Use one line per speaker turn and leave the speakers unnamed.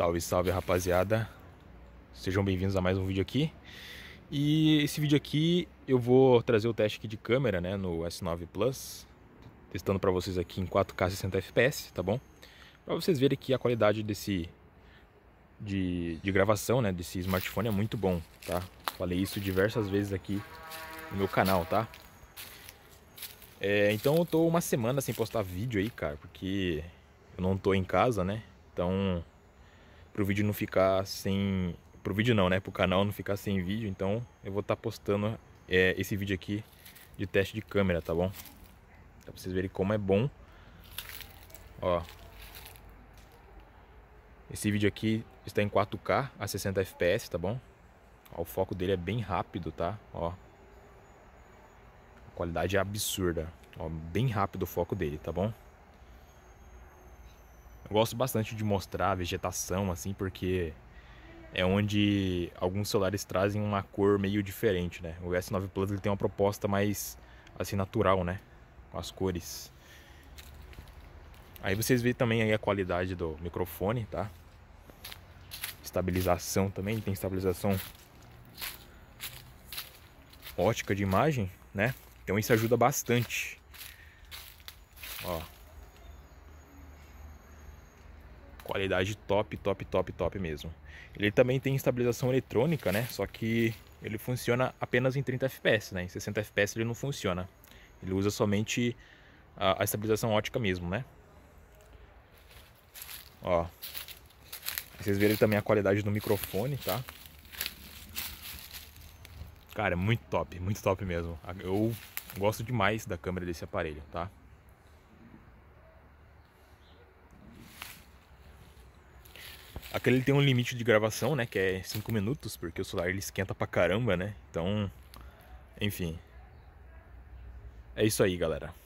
Salve, salve rapaziada. Sejam bem-vindos a mais um vídeo aqui. E esse vídeo aqui eu vou trazer o teste aqui de câmera, né, no S9 Plus, testando para vocês aqui em 4K 60 FPS, tá bom? Para vocês verem aqui a qualidade desse de, de gravação, né, desse smartphone é muito bom, tá? Falei isso diversas vezes aqui no meu canal, tá? É, então eu tô uma semana sem postar vídeo aí, cara, porque eu não tô em casa, né? Então pro vídeo não ficar sem. Pro vídeo não, né? Pro canal não ficar sem vídeo. Então eu vou estar tá postando é, esse vídeo aqui de teste de câmera, tá bom? Pra vocês verem como é bom. Ó. Esse vídeo aqui está em 4K a 60 FPS, tá bom? Ó, o foco dele é bem rápido, tá? Ó. A qualidade é absurda. Ó, bem rápido o foco dele, tá bom? gosto bastante de mostrar a vegetação, assim, porque é onde alguns celulares trazem uma cor meio diferente, né? O S9 Plus ele tem uma proposta mais, assim, natural, né? Com as cores. Aí vocês veem também aí a qualidade do microfone, tá? Estabilização também, tem estabilização ótica de imagem, né? Então isso ajuda bastante. Ó, Qualidade top, top, top, top mesmo. Ele também tem estabilização eletrônica, né? Só que ele funciona apenas em 30 FPS, né? Em 60 FPS ele não funciona. Ele usa somente a, a estabilização ótica mesmo, né? Ó. Vocês verem também a qualidade do microfone, tá? Cara, é muito top, muito top mesmo. Eu gosto demais da câmera desse aparelho, tá? Aquele tem um limite de gravação, né? Que é 5 minutos, porque o celular ele esquenta pra caramba, né? Então, enfim. É isso aí, galera.